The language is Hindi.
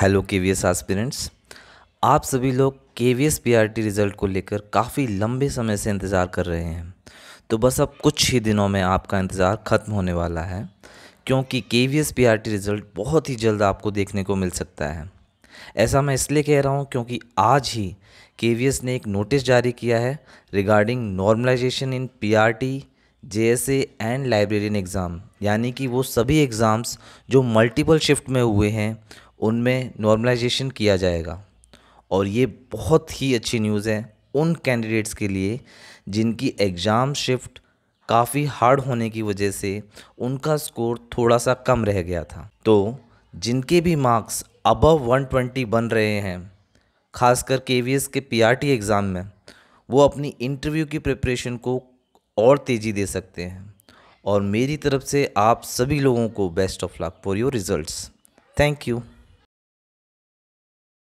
हेलो के वी एस आप सभी लोग के वी एस रिज़ल्ट को लेकर काफ़ी लंबे समय से इंतज़ार कर रहे हैं तो बस अब कुछ ही दिनों में आपका इंतज़ार ख़त्म होने वाला है क्योंकि के वी एस रिज़ल्ट बहुत ही जल्द आपको देखने को मिल सकता है ऐसा मैं इसलिए कह रहा हूँ क्योंकि आज ही के वी एस ने एक नोटिस जारी किया है regarding normalisation in P R T J S A and librarian exam यानी कि वो सभी एग्ज़ाम्स जो मल्टीपल शिफ्ट में हुए हैं उनमें नॉर्मलाइजेशन किया जाएगा और ये बहुत ही अच्छी न्यूज़ है उन कैंडिडेट्स के लिए जिनकी एग्ज़ाम शिफ्ट काफ़ी हार्ड होने की वजह से उनका स्कोर थोड़ा सा कम रह गया था तो जिनके भी मार्क्स अबव 120 बन रहे हैं खासकर के वी एस के पी आर टी एग्ज़ाम में वो अपनी इंटरव्यू की प्रिपरेशन को और तेज़ी दे सकते हैं और मेरी तरफ से आप सभी लोगों को best of luck for your result thank you